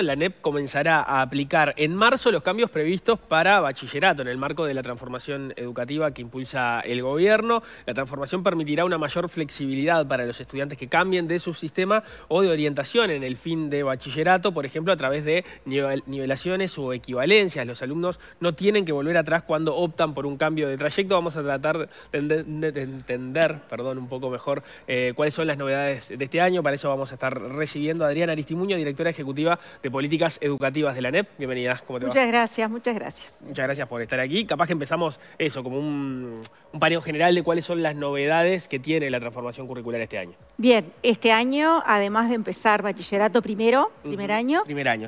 la NEP comenzará a aplicar en marzo los cambios previstos para bachillerato en el marco de la transformación educativa que impulsa el gobierno. La transformación permitirá una mayor flexibilidad para los estudiantes que cambien de su sistema o de orientación en el fin de bachillerato, por ejemplo, a través de nivelaciones o equivalencias. Los alumnos no tienen que volver atrás cuando optan por un cambio de trayecto. Vamos a tratar de entender perdón, un poco mejor eh, cuáles son las novedades de este año. Para eso vamos a estar recibiendo a Adriana Aristimuño, directora ejecutiva de Políticas Educativas de la NEP. Bienvenida, ¿cómo te muchas gracias, muchas gracias. Muchas gracias por estar aquí. Capaz que empezamos eso, como un, un paneo general de cuáles son las novedades que tiene la transformación curricular este año. Bien, este año, además de empezar bachillerato primero, primer año,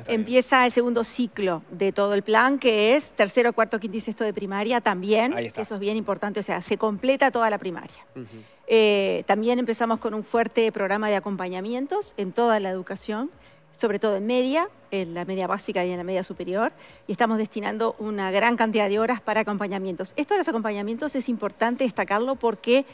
empieza el segundo ciclo de todo el plan, que es tercero, cuarto, quinto y sexto de primaria también. Ahí Eso es bien importante, o sea, se completa toda la primaria. Eh, también empezamos con un fuerte programa de acompañamientos en toda la educación sobre todo en media, en la media básica y en la media superior, y estamos destinando una gran cantidad de horas para acompañamientos. Esto de los acompañamientos es importante destacarlo porque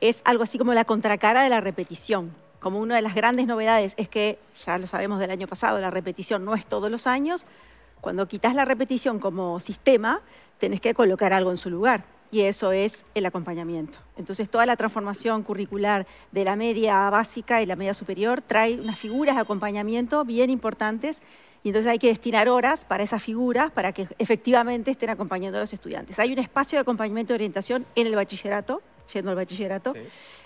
es algo así como la contracara de la repetición. Como una de las grandes novedades es que, ya lo sabemos del año pasado, la repetición no es todos los años. Cuando quitas la repetición como sistema, tenés que colocar algo en su lugar y eso es el acompañamiento. Entonces, toda la transformación curricular de la media básica y la media superior trae unas figuras de acompañamiento bien importantes y entonces hay que destinar horas para esas figuras para que efectivamente estén acompañando a los estudiantes. Hay un espacio de acompañamiento y orientación en el bachillerato, yendo al bachillerato,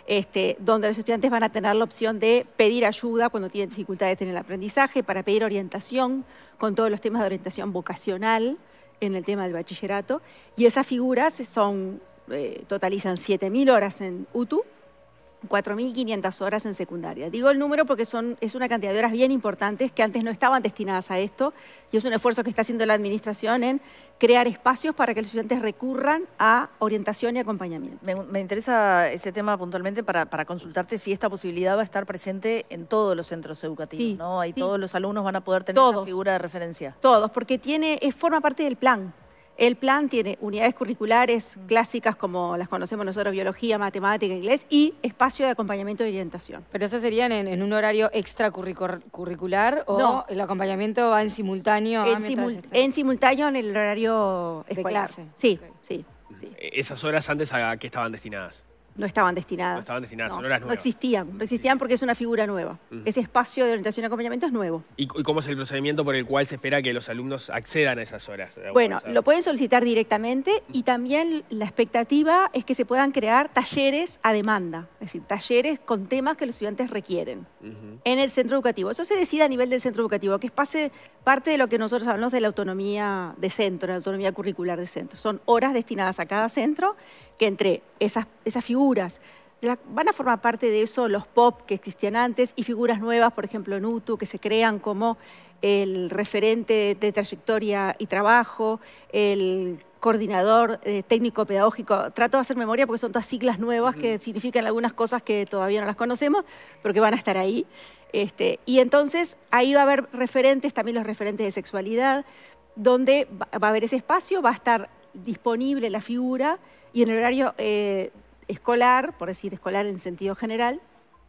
este, donde los estudiantes van a tener la opción de pedir ayuda cuando tienen dificultades en el aprendizaje, para pedir orientación con todos los temas de orientación vocacional, en el tema del bachillerato y esas figuras son, eh, totalizan 7.000 horas en UTU 4.500 horas en secundaria. Digo el número porque son, es una cantidad de horas bien importantes que antes no estaban destinadas a esto y es un esfuerzo que está haciendo la administración en crear espacios para que los estudiantes recurran a orientación y acompañamiento. Me, interesa ese tema puntualmente para, para, consultarte si esta posibilidad va a estar presente en todos los centros educativos, ¿no? hay todos los alumnos van a poder tener una figura de referencia. Todos, porque tiene, es forma parte del plan. El plan tiene unidades curriculares mm. clásicas como las conocemos nosotros, biología, matemática, inglés, y espacio de acompañamiento y orientación. ¿Pero eso serían en, un horario extracurricular o el acompañamiento va en simultáneo? Ah, en, simultáneo en el horario escolar. De clase. Sí, sí, sí. Eh, esas horas antes a qué estaban destinadas no estaban destinadas. No estaban destinadas, no existían, no existían porque es una figura nueva. Ese espacio de orientación y acompañamiento es nuevo. ¿Y, cómo es el procedimiento por el cual se espera que los alumnos accedan a esas horas? Bueno, lo pueden solicitar directamente y también la expectativa es que se puedan crear talleres a demanda, es decir, talleres con temas que los estudiantes requieren en el centro educativo. Eso se decide a nivel del centro educativo, que es pase, parte de lo que nosotros hablamos de la autonomía de centro, la autonomía curricular de centro. Son horas destinadas a cada centro entre esas, figuras van a formar parte de eso los pop que existían antes y figuras nuevas, por ejemplo, en UTU, que se crean como el referente de, trayectoria y trabajo, el coordinador eh, técnico pedagógico. Trato de hacer memoria porque son todas siglas nuevas que significan algunas cosas que todavía no las conocemos, pero que van a estar ahí. Este, y entonces ahí va a haber referentes, también los referentes de sexualidad, donde va a haber ese espacio, va a estar disponible la figura y en el horario eh, escolar, por decir escolar en sentido general,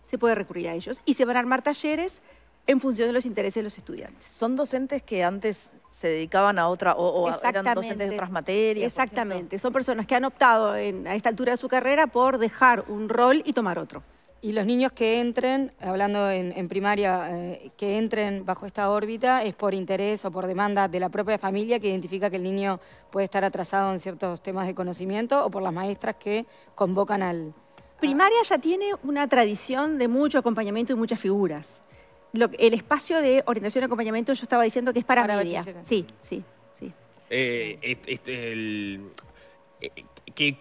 se puede recurrir a ellos. Y se van a armar talleres en función de los intereses de los estudiantes. ¿Son docentes que antes se dedicaban a otra o, eran docentes de otras materias? Exactamente, son personas que han optado a esta altura de su carrera por dejar un rol y tomar otro. Y los niños que entren, hablando en, primaria, eh, que entren bajo esta órbita es por interés o por demanda de la propia familia que identifica que el niño puede estar atrasado en ciertos temas de conocimiento o por las maestras que convocan al... Primaria ya tiene una tradición de mucho acompañamiento y muchas figuras. el espacio de orientación y acompañamiento yo estaba diciendo que es para, Sí, sí, sí. Eh, este, este eh,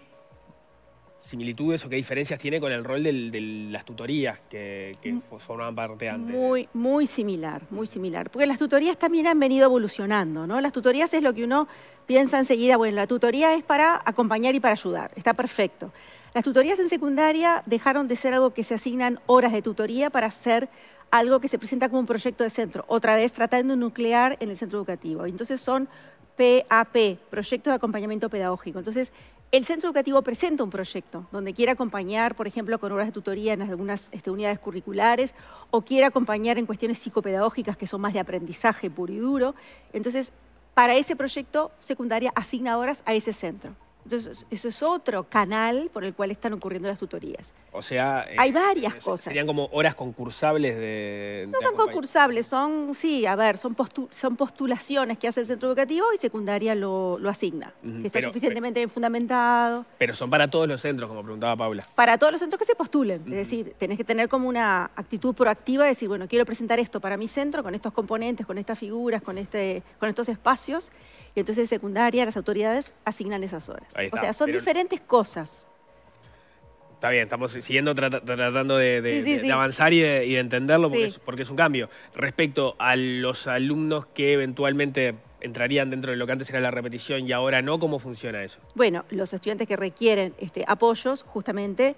similitudes o qué diferencias tiene con el rol de las tutorías que, mm. formaban parte antes. Muy, muy similar, muy similar. Porque las tutorías también han venido evolucionando, ¿no? Las tutorías es lo que uno piensa enseguida, bueno, la tutoría es para acompañar y para ayudar, está perfecto. Las tutorías en secundaria dejaron de ser algo que se asignan horas de tutoría para ser algo que se presenta como un proyecto de centro, otra vez tratando de nuclear en el centro educativo. Entonces son PAP, Proyectos de Acompañamiento Pedagógico. Entonces, el centro educativo presenta un proyecto donde quiere acompañar, por ejemplo, con horas de tutoría en algunas este, unidades curriculares o quiere acompañar en cuestiones psicopedagógicas que son más de aprendizaje puro y duro. Entonces, para ese proyecto, secundaria asigna horas a ese centro. Entonces, eso es otro canal por el cual están ocurriendo las tutorías. O sea... Eh, Hay varias cosas. Serían como horas concursables de... No son concursables, son, sí, a ver, son, son postulaciones que hace el centro educativo y secundaria lo, asigna. está suficientemente fundamentado. Pero son para todos los centros, como preguntaba Paula. Para todos los centros que se postulen. Es decir, tenés que tener como una actitud proactiva de decir, bueno, quiero presentar esto para mi centro con estos componentes, con estas figuras, con, este, con estos espacios y entonces secundaria, las autoridades asignan esas horas. o sea, son diferentes cosas. Está bien, estamos siguiendo tratando de, avanzar y, de, entenderlo porque es, un cambio. Respecto a los alumnos que eventualmente entrarían dentro de lo que antes era la repetición y ahora no, ¿cómo funciona eso? Bueno, los estudiantes que requieren este, apoyos justamente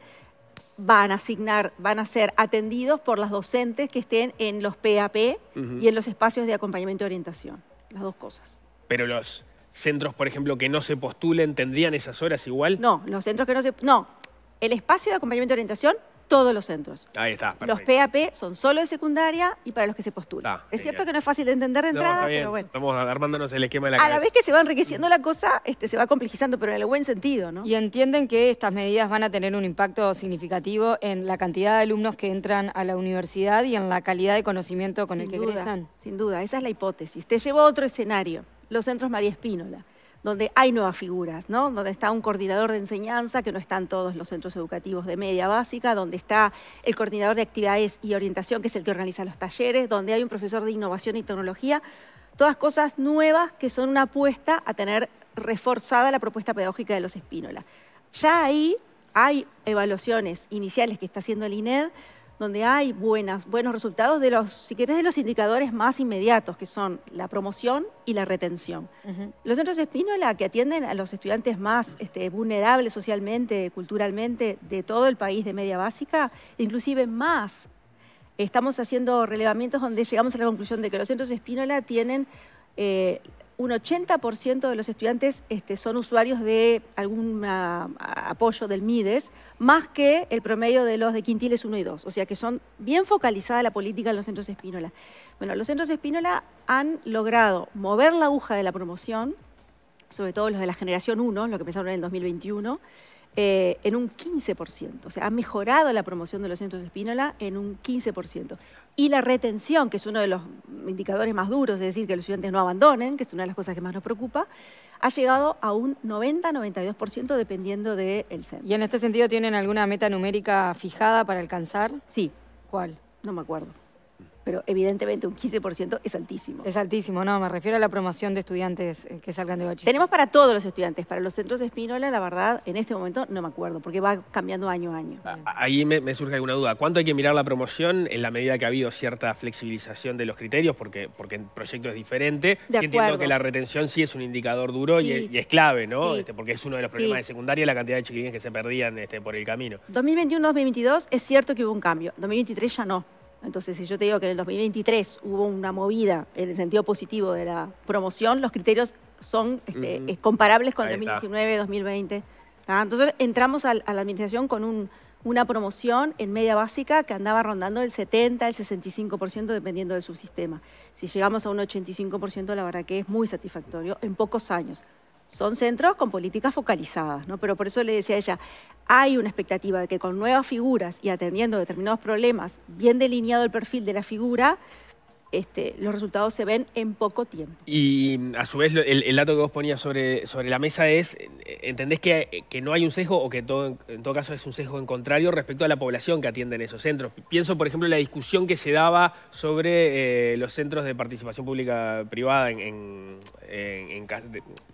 van a asignar, van a ser atendidos por las docentes que estén en los PAP y en los espacios de acompañamiento y orientación, las dos cosas. Pero los centros, por ejemplo, que no se postulen, ¿tendrían esas horas igual? No, los centros que no se... No, el espacio de acompañamiento y orientación, todos los centros. Ahí está, Los PAP son solo de secundaria y para los que se postulan. Ah, es cierto que no es fácil de entender de entrada, pero bueno. Estamos armándonos el esquema de la A la vez que se va enriqueciendo la cosa, este, se va complejizando, pero en el buen sentido, ¿no? Y entienden que estas medidas van a tener un impacto significativo en la cantidad de alumnos que entran a la universidad y en la calidad de conocimiento con el que duda, egresan. Sin duda, esa es la hipótesis. Te llevo a otro escenario los centros María Espínola, donde hay nuevas figuras, ¿no? donde está un coordinador de enseñanza, que no están todos los centros educativos de media básica, donde está el coordinador de actividades y orientación, que es el que organiza los talleres, donde hay un profesor de innovación y tecnología, todas cosas nuevas que son una apuesta a tener reforzada la propuesta pedagógica de los Espínola. Ya ahí hay evaluaciones iniciales que está haciendo el INED donde hay buenas, buenos resultados de los, si querés, de los indicadores más inmediatos, que son la promoción y la retención. Los centros de Espínola, que atienden a los estudiantes más este, vulnerables socialmente, culturalmente, de todo el país de media básica, inclusive más. Estamos haciendo relevamientos donde llegamos a la conclusión de que los centros de Espínola tienen eh, un 80% de los estudiantes este, son usuarios de algún ah, apoyo del MIDES, más que el promedio de los de quintiles 1 y 2. O sea que son bien focalizada la política en los centros Espínola. Bueno, los centros Espínola han logrado mover la aguja de la promoción, sobre todo los de la generación 1, lo que empezaron en el 2021, eh, en un 15%. O sea, han mejorado la promoción de los centros Espínola en un 15% y la retención, que es uno de los indicadores más duros, es decir, que los estudiantes no abandonen, que es una de las cosas que más nos preocupa, ha llegado a un 90-92% dependiendo del de centro. ¿Y en este sentido tienen alguna meta numérica fijada para alcanzar? Sí. ¿Cuál? No me acuerdo pero evidentemente un 15% es altísimo. Es altísimo, no, me refiero a la promoción de estudiantes eh, que salgan de bachillerato. Tenemos para todos los estudiantes, para los centros de Espínola, la verdad, en este momento no me acuerdo, porque va cambiando año a año. Ah, ah, ahí me, surge alguna duda. ¿Cuánto hay que mirar la promoción en la medida que ha habido cierta flexibilización de los criterios? Porque, porque el proyecto es diferente. De entiendo que la retención sí es un indicador duro y, es, clave, ¿no? Este, porque es uno de los problemas de secundaria, la cantidad de chiquilines que se perdían este, por el camino. 2021-2022 es cierto que hubo un cambio, 2023 ya no. Entonces, si yo te digo que en el 2023 hubo una movida en el sentido positivo de la promoción, los criterios son este, comparables con el 2019, 2020. Entonces, entramos a, la administración con una promoción en media básica que andaba rondando el 70, el 65% dependiendo del subsistema. Si llegamos a un 85%, la verdad que es muy satisfactorio en pocos años. Son centros con políticas focalizadas, ¿no? Pero por eso le decía a ella, hay una expectativa de que con nuevas figuras y atendiendo determinados problemas, bien delineado el perfil de la figura, este, los resultados se ven en poco tiempo. Y a su vez, el, dato que vos ponías sobre, sobre la mesa es, eh, ¿entendés eh, que, no hay un sesgo o que todo, en todo caso es un sesgo en contrario respecto a la población que atiende en esos centros? Pienso, por ejemplo, en la discusión que se daba sobre eh, los centros de participación pública privada en,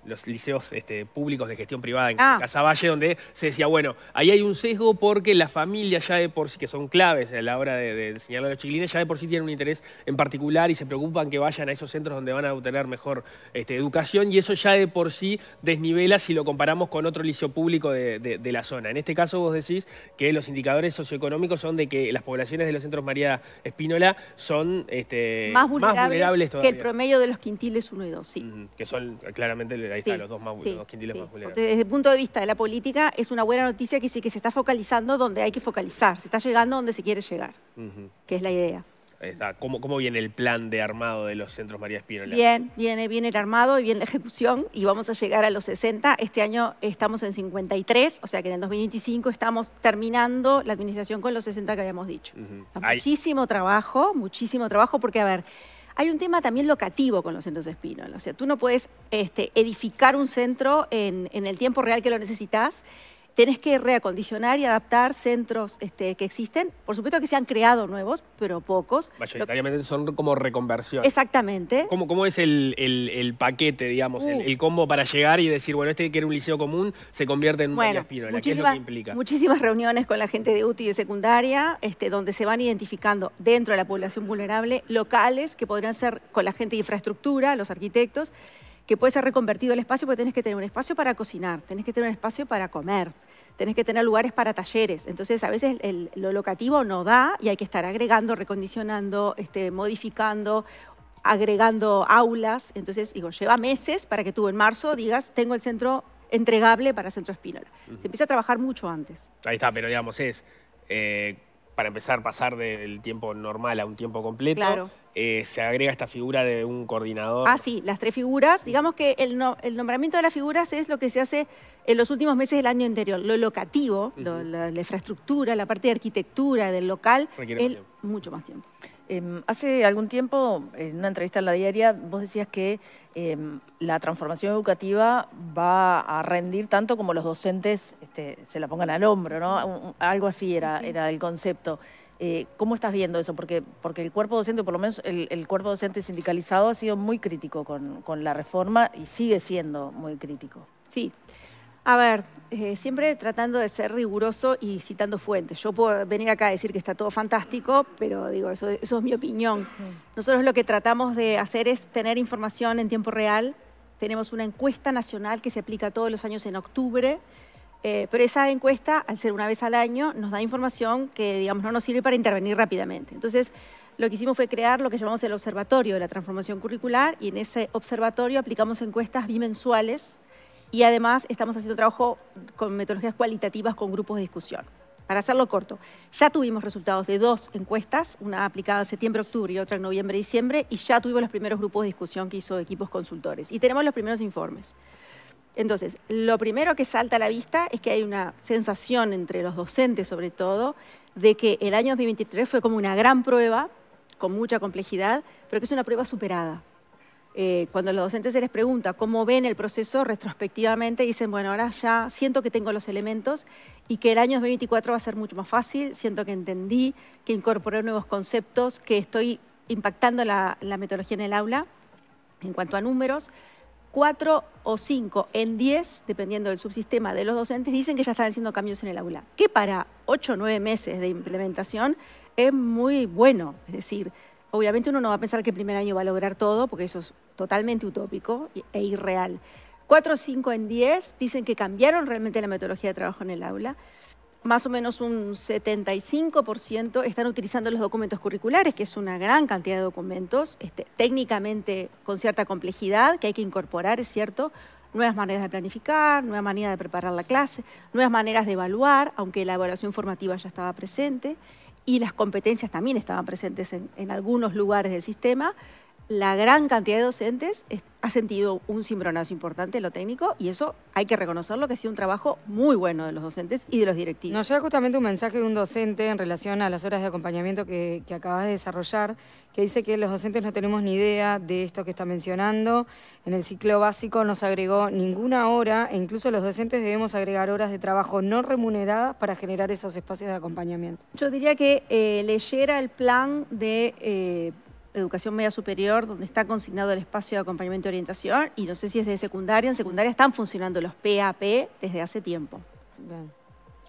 los liceos este, públicos de gestión privada en Casaballe ah. Casavalle, donde se decía, bueno, ahí hay un sesgo porque las familias ya de por sí, que son claves a la hora de, de a los chiquilines, ya de por sí tienen un interés en particular y se preocupan que vayan a esos centros donde van a obtener mejor este, educación y eso ya de por sí desnivela si lo comparamos con otro liceo público de, de, la zona. En este caso vos decís que los indicadores socioeconómicos son de que las poblaciones de los centros María Espínola son este, más, vulnerables que el promedio de los quintiles 1 y 2, sí. que son claramente, los dos, más, quintiles vulnerables. desde el punto de vista de la política es una buena noticia que sí que se está focalizando donde hay que focalizar, se está llegando donde se quiere llegar, que es la idea. Está. ¿Cómo, viene el plan de armado de los centros María Espínola? Bien, viene, viene el armado y viene la ejecución y vamos a llegar a los 60. Este año estamos en 53, o sea que en el 2025 estamos terminando la administración con los 60 que habíamos dicho. Muchísimo trabajo, muchísimo trabajo porque, a ver, hay un tema también locativo con los centros Espínola. O sea, tú no puedes este, edificar un centro en el tiempo real que lo necesitas tenés que reacondicionar y adaptar centros este, que existen. Por supuesto que se han creado nuevos, pero pocos. Mayoritariamente son como reconversión. Exactamente. ¿Cómo, es el, paquete, digamos, uh. el, combo para llegar y decir, bueno, este que era un liceo común se convierte en un bueno, Espino? ¿Qué es lo que implica? Muchísimas reuniones con la gente de UTI y de secundaria, este, donde se van identificando dentro de la población vulnerable locales que podrían ser con la gente de infraestructura, los arquitectos, que puede ser reconvertido el espacio, porque tenés que tener un espacio para cocinar, tenés que tener un espacio para comer, tenés que tener lugares para talleres. Entonces, a veces lo locativo no da y hay que estar agregando, recondicionando, este, modificando, agregando aulas. Entonces, digo, lleva meses para que tú en marzo digas, tengo el centro entregable para Centro Espínola. Se empieza a trabajar mucho antes. Ahí está, pero digamos, es... Eh, para empezar, a pasar del tiempo normal a un tiempo completo. Claro. Eh, se agrega esta figura de un coordinador. Ah, sí, las tres figuras. Digamos que el, nombramiento de las figuras es lo que se hace en los últimos meses del año anterior. Lo locativo, la, infraestructura, la parte de arquitectura del local, mucho más tiempo. Em, hace algún tiempo, en una entrevista en la diaria, vos decías que em, la transformación educativa va a rendir tanto como los docentes este, se la pongan al hombro, ¿no? algo así era, era el concepto. Eh, ¿Cómo estás viendo eso? Porque, porque el cuerpo docente, por lo menos el, cuerpo docente sindicalizado, ha sido muy crítico con, con la reforma y sigue siendo muy crítico. Sí. A ver, eh, siempre tratando de ser riguroso y citando fuentes. Yo puedo venir acá a decir que está todo fantástico, pero digo, eso, es mi opinión. Nosotros lo que tratamos de hacer es tener información en tiempo real. Tenemos una encuesta nacional que se aplica todos los años en octubre. Eh, pero esa encuesta, al ser una vez al año, nos da información que, digamos, no nos sirve para intervenir rápidamente. Entonces, lo que hicimos fue crear lo que llamamos el Observatorio de la Transformación Curricular y en ese observatorio aplicamos encuestas bimensuales y además estamos haciendo trabajo con metodologías cualitativas con grupos de discusión. Para hacerlo corto, ya tuvimos resultados de dos encuestas, una aplicada en septiembre-octubre y otra en noviembre-diciembre, y ya tuvimos los primeros grupos de discusión que hizo equipos consultores. Y tenemos los primeros informes. Entonces, lo primero que salta a la vista es que hay una sensación entre los docentes, sobre todo, de que el año 2023 fue como una gran prueba, con mucha complejidad, pero que es una prueba superada. Eh, cuando los docentes se les pregunta cómo ven el proceso retrospectivamente, dicen, bueno, ahora ya siento que tengo los elementos y que el año 2024 va a ser mucho más fácil, siento que entendí, que incorporé nuevos conceptos, que estoy impactando la, la metodología en el aula en cuanto a números. Cuatro o cinco en diez, dependiendo del subsistema de los docentes, dicen que ya están haciendo cambios en el aula, que para ocho o nueve meses de implementación es muy bueno, es decir, obviamente uno no va a pensar que el primer año va a lograr todo, porque eso es totalmente utópico e irreal. 4, 5 en 10 dicen que cambiaron realmente la metodología de trabajo en el aula. Más o menos un 75% están utilizando los documentos curriculares, que es una gran cantidad de documentos, este, técnicamente con cierta complejidad que hay que incorporar, es cierto, nuevas maneras de planificar, nueva manera de preparar la clase, nuevas maneras de evaluar, aunque la evaluación formativa ya estaba presente y las competencias también estaban presentes en, algunos lugares del sistema, la gran cantidad de docentes ha sentido un cimbronazo importante en lo técnico y eso hay que reconocerlo que ha sido un trabajo muy bueno de los docentes y de los directivos. Nos llega justamente un mensaje de un docente en relación a las horas de acompañamiento que, acabas de desarrollar, que dice que los docentes no tenemos ni idea de esto que está mencionando. En el ciclo básico no se agregó ninguna hora e incluso los docentes debemos agregar horas de trabajo no remuneradas para generar esos espacios de acompañamiento. Yo diría que eh, leyera el plan de... Eh, educación media superior, donde está consignado el espacio de acompañamiento y orientación, y no sé si es de secundaria, en secundaria están funcionando los PAP desde hace tiempo.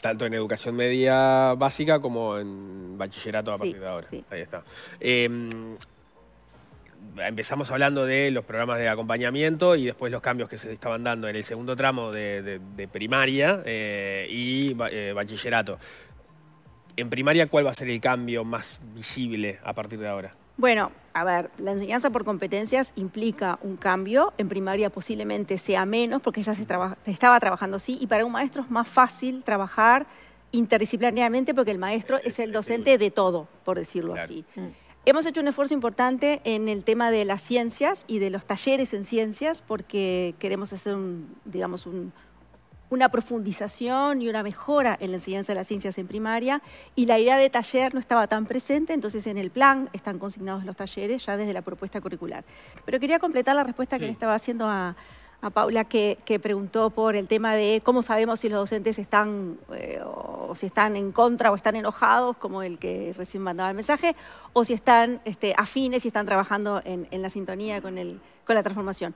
Tanto en educación media básica como en bachillerato a partir de ahora. Ahí está. Em, empezamos hablando de los programas de acompañamiento y después los cambios que se estaban dando en el segundo tramo de, primaria eh, y eh, bachillerato. En primaria, ¿cuál va a ser el cambio más visible a partir de ahora? Bueno, a ver, la enseñanza por competencias implica un cambio. En primaria posiblemente sea menos porque ya se, estaba trabajando así y para un maestro es más fácil trabajar interdisciplinariamente porque el maestro es el docente de todo, por decirlo así. Mm. Hemos hecho un esfuerzo importante en el tema de las ciencias y de los talleres en ciencias porque queremos hacer un, digamos, un, una profundización y una mejora en la enseñanza de las ciencias en primaria y la idea de taller no estaba tan presente, entonces en el plan están consignados los talleres ya desde la propuesta curricular. Pero quería completar la respuesta que le estaba haciendo a, Paula que, preguntó por el tema de cómo sabemos si los docentes están eh, o si están en contra o están enojados, como el que recién mandaba el mensaje, o si están este, afines y están trabajando en, la sintonía con, el, con la transformación.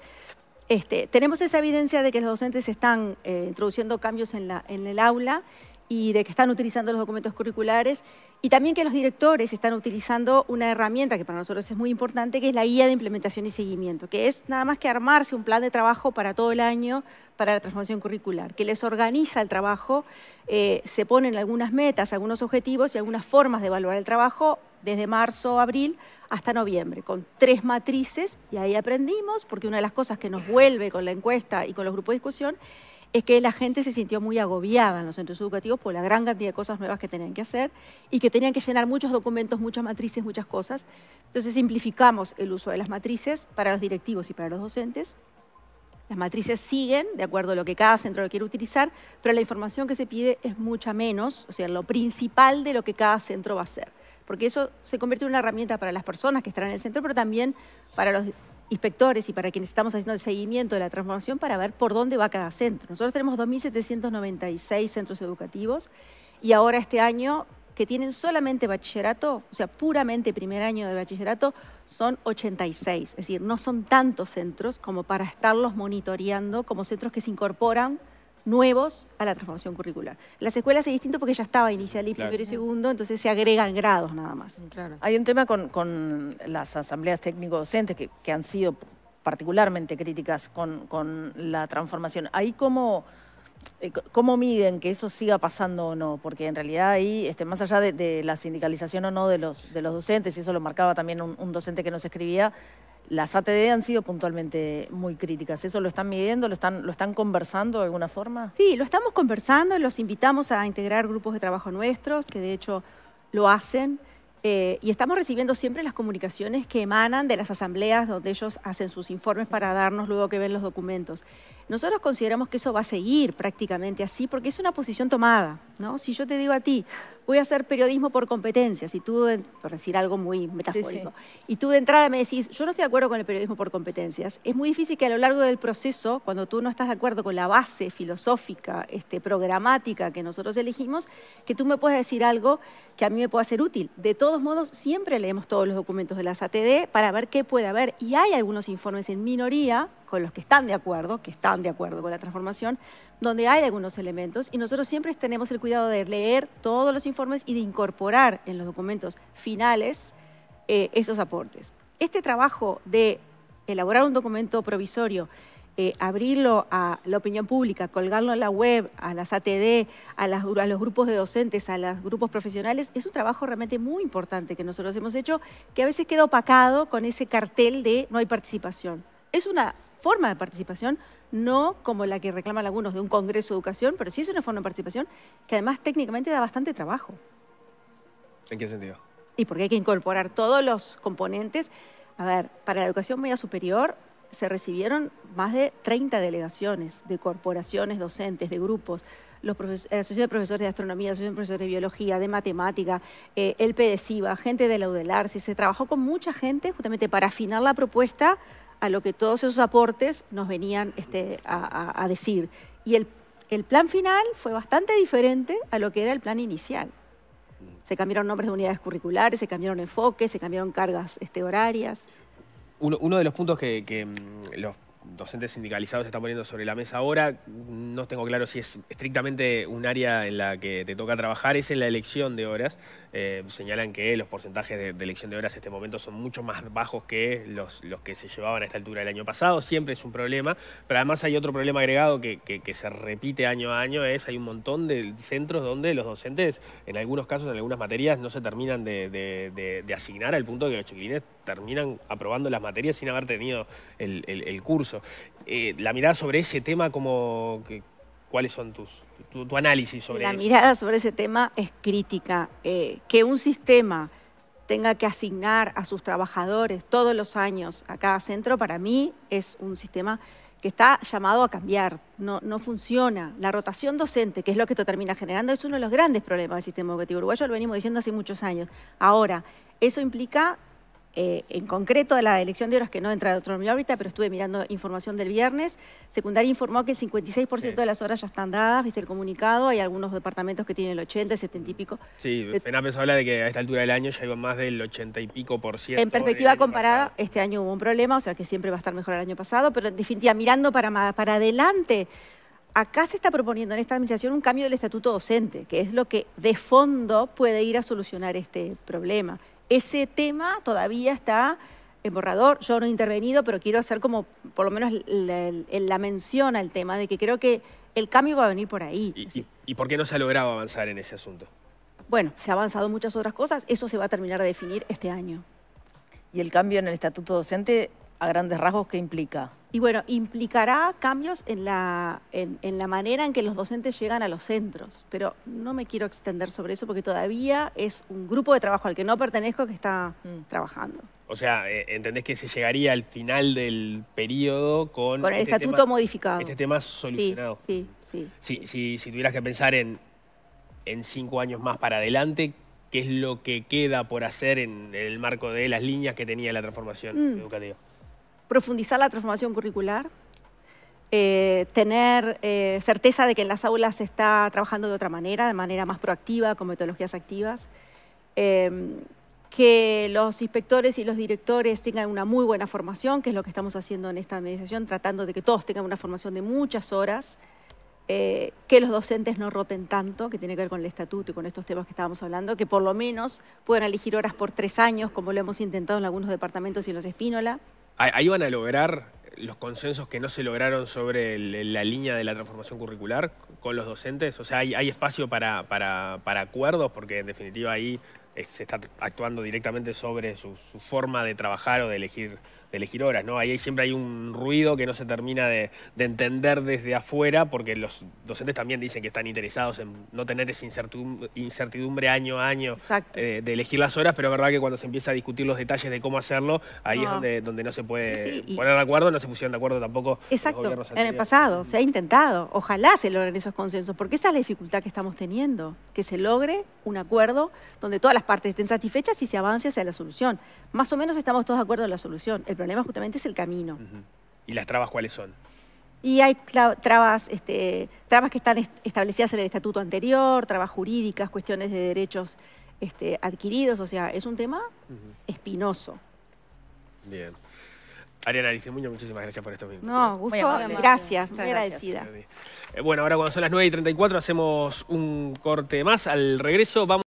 Este, tenemos esa evidencia de que los docentes están eh, introduciendo cambios en, el aula y de que están utilizando los documentos curriculares y también que los directores están utilizando una herramienta que para nosotros es muy importante, que es la guía de implementación y seguimiento, que es nada más que armarse un plan de trabajo para todo el año para la transformación curricular, que les organiza el trabajo, eh, se ponen algunas metas, algunos objetivos y algunas formas de evaluar el trabajo desde marzo, abril hasta noviembre, con tres matrices, y ahí aprendimos, porque una de las cosas que nos vuelve con la encuesta y con los grupos de discusión es que la gente se sintió muy agobiada en los centros educativos por la gran cantidad de cosas nuevas que tenían que hacer y que tenían que llenar muchos documentos, muchas matrices, muchas cosas. Entonces simplificamos el uso de las matrices para los directivos y para los docentes. Las matrices siguen de acuerdo a lo que cada centro lo quiere utilizar, pero la información que se pide es mucha menos, o sea, lo principal de lo que cada centro va a hacer porque eso se convierte en una herramienta para las personas que están en el centro, pero también para los inspectores y para quienes estamos haciendo el seguimiento de la transformación para ver por dónde va cada centro. Nosotros tenemos 2.796 centros educativos y ahora este año que tienen solamente bachillerato, o sea, puramente primer año de bachillerato, son 86. Es decir, no son tantos centros como para estarlos monitoreando como centros que se incorporan nuevos a la transformación curricular. Las escuelas es distinto porque ya estaba inicial y primero y segundo, entonces se agregan grados nada más. Mm, Hay un tema con, las asambleas técnico-docentes que, han sido particularmente críticas con, la transformación. Ahí cómo... Eh, ¿Cómo miden que eso siga pasando o no? Porque en realidad ahí, este, más allá de, la sindicalización o no de los, docentes, y eso lo marcaba también un, un docente que nos escribía, las ATD han sido puntualmente muy críticas. ¿Eso lo están midiendo? ¿Lo están, ¿Lo están conversando de alguna forma? Sí, lo estamos conversando. Los invitamos a integrar grupos de trabajo nuestros, que de hecho lo hacen. Eh, y estamos recibiendo siempre las comunicaciones que emanan de las asambleas donde ellos hacen sus informes para darnos luego que ven los documentos. Nosotros consideramos que eso va a seguir prácticamente así porque es una posición tomada. ¿no? Si yo te digo a ti, voy a hacer periodismo por competencias, y tú, por decir algo muy metafórico, y tú de entrada me decís, yo no estoy de acuerdo con el periodismo por competencias, es muy difícil que a lo largo del proceso, cuando tú no estás de acuerdo con la base filosófica, este, programática que nosotros elegimos, que tú me puedas decir algo que a mí me pueda ser útil. De todos modos, siempre leemos todos los documentos de las ATD para ver qué puede haber, y hay algunos informes en minoría con los que están de acuerdo, que están de acuerdo con la transformación, donde hay algunos elementos y nosotros siempre tenemos el cuidado de leer todos los informes y de incorporar en los documentos finales eh, esos aportes. Este trabajo de elaborar un documento provisorio, eh, abrirlo a la opinión pública, colgarlo en la web, a las ATD, a, a los grupos de docentes, a los grupos profesionales, es un trabajo realmente muy importante que nosotros hemos hecho, que a veces queda opacado con ese cartel de no hay participación. Es una forma de participación, no como la que reclaman algunos de un Congreso de Educación, pero sí es una forma de participación que además técnicamente da bastante trabajo. ¿En qué sentido? Y porque hay que incorporar todos los componentes. A ver, para la educación media superior se recibieron más de 30 delegaciones de corporaciones docentes, de grupos, los la eh, Asociación de Profesores de Astronomía, la Asociación de Profesores de Biología, de Matemática, eh, el PDCIVA, e gente de la UDELAR. se trabajó con mucha gente justamente para afinar la propuesta a lo que todos esos aportes nos venían este, a, decir. Y el, plan final fue bastante diferente a lo que era el plan inicial. Se cambiaron nombres de unidades curriculares, se cambiaron enfoques, se cambiaron cargas este, horarias. Uno, uno, de los puntos que, que mm, los docentes sindicalizados se están poniendo sobre la mesa ahora. No tengo claro si es estrictamente un área en la que te toca trabajar, es en la elección de horas. Eh, señalan que los porcentajes de, elección de horas en este momento son mucho más bajos que los, los que se llevaban a esta altura del año pasado. Siempre es un problema, pero además hay otro problema agregado que, que, se repite año a año, es hay un montón de centros donde los docentes, en algunos casos, en algunas materias, no se terminan de, de asignar al punto de que los chiquilines terminan aprobando las materias sin haber tenido el, curso. Eh, la mirada sobre ese tema, como ¿cuáles son tus tu, análisis sobre la eso? La mirada sobre ese tema es crítica. Eh, que un sistema tenga que asignar a sus trabajadores todos los años a cada centro, para mí es un sistema que está llamado a cambiar, no, no funciona. La rotación docente, que es lo que te termina generando, es uno de los grandes problemas del sistema educativo uruguayo, lo venimos diciendo hace muchos años. Ahora, eso implica eh, en concreto de la elección de horas que no entra de Autonomía órbita, pero estuve mirando información del viernes. Secundaria informó que el 56% de las horas ya están dadas, viste el comunicado, hay algunos departamentos que tienen el 80, 70 y pico. Sí, eh, FENAPES habla de que a esta altura del año ya iba más del 80 y pico por ciento. En perspectiva comparada, este año hubo un problema, o sea que siempre va a estar mejor el año pasado, pero en definitiva, mirando para, para adelante, acá se está proponiendo en esta administración un cambio del estatuto docente, que es lo que de fondo puede ir a solucionar este problema. Ese tema todavía está en borrador, yo no he intervenido, pero quiero hacer como por lo menos la, mención al tema de que creo que el cambio va a venir por ahí. ¿Y, y, por qué no se ha logrado avanzar en ese asunto? Bueno, se ha avanzado muchas otras cosas, eso se va a terminar de definir este año. ¿Y el cambio en el estatuto docente a grandes rasgos qué implica. Y bueno, implicará cambios en la, en, la manera en que los docentes llegan a los centros, pero no me quiero extender sobre eso porque todavía es un grupo de trabajo al que no pertenezco que está mm. trabajando. O sea, eh, ¿entendés que se llegaría al final del periodo con... el este estatuto modificado. Este tema solucionado. Sí, sí, sí. Si, tuvieras que pensar en, en cinco años más para adelante, ¿qué es lo que queda por hacer en el marco de las líneas que tenía la transformación mm. educativa? profundizar la transformación curricular, eh, tener eh, certeza de que en las aulas se está trabajando de otra manera, de manera más proactiva, con metodologías activas, em, que los inspectores y los directores tengan una muy buena formación, que es lo que estamos haciendo en esta administración, tratando de que todos tengan una formación de muchas horas, eh, que los docentes no roten tanto, que tiene que ver con el estatuto y con estos temas que estábamos hablando, que por lo menos puedan elegir horas por tres años, como lo hemos intentado en algunos departamentos y en los Espínola ahí van a lograr los consensos que no se lograron sobre la línea de la transformación curricular con los docentes? O sea, ¿hay, espacio para, para, acuerdos? Porque en definitiva ahí eh, se está actuando directamente sobre su, su forma de trabajar o de elegir de elegir horas, ¿no? Ahí siempre hay un ruido que no se termina de, entender desde afuera, porque los docentes también dicen que están interesados en no tener esa incertidumbre, año a año eh, de elegir las horas, pero es verdad que cuando se empieza a discutir los detalles de cómo hacerlo, ahí es donde, no se puede poner de acuerdo, no se pusieron de acuerdo tampoco. Exacto, en el pasado, se ha intentado. Ojalá se logren esos consensos, porque esa es la dificultad que estamos teniendo, que se logre un acuerdo donde todas las partes estén satisfechas y se avance hacia la solución. Más o menos estamos todos de acuerdo en la solución. El problema justamente es el camino. ¿Y las trabas cuáles son? Y hay trabas, este, trabas que están establecidas en el estatuto anterior, trabas jurídicas, cuestiones de derechos este, adquiridos, o sea, es un tema espinoso. Bien. Ariana Alicia muchísimas gracias por esto. No, gusto. gracias, muy agradecida. Eh, bueno, ahora cuando son las 9 y 34 hacemos un corte más. Al regreso vamos...